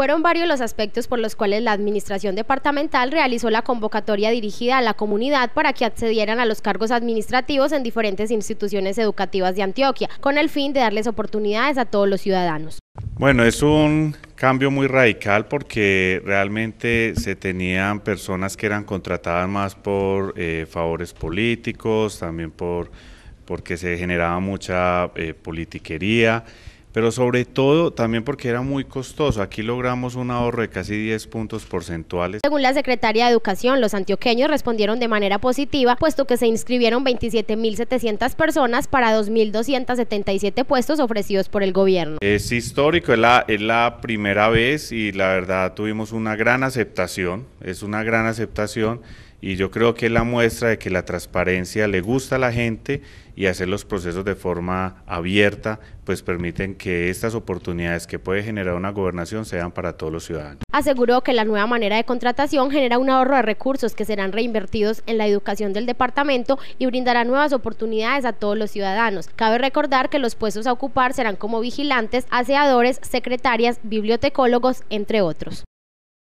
Fueron varios los aspectos por los cuales la Administración Departamental realizó la convocatoria dirigida a la comunidad para que accedieran a los cargos administrativos en diferentes instituciones educativas de Antioquia, con el fin de darles oportunidades a todos los ciudadanos. Bueno, es un cambio muy radical porque realmente se tenían personas que eran contratadas más por eh, favores políticos, también por porque se generaba mucha eh, politiquería pero sobre todo también porque era muy costoso. Aquí logramos un ahorro de casi 10 puntos porcentuales. Según la Secretaría de Educación, los antioqueños respondieron de manera positiva, puesto que se inscribieron 27.700 personas para 2.277 puestos ofrecidos por el gobierno. Es histórico, es la, es la primera vez y la verdad tuvimos una gran aceptación, es una gran aceptación y yo creo que es la muestra de que la transparencia le gusta a la gente y hacer los procesos de forma abierta, pues permiten que estas oportunidades que puede generar una gobernación sean para todos los ciudadanos. Aseguró que la nueva manera de contratación genera un ahorro de recursos que serán reinvertidos en la educación del departamento y brindará nuevas oportunidades a todos los ciudadanos. Cabe recordar que los puestos a ocupar serán como vigilantes, aseadores, secretarias, bibliotecólogos, entre otros.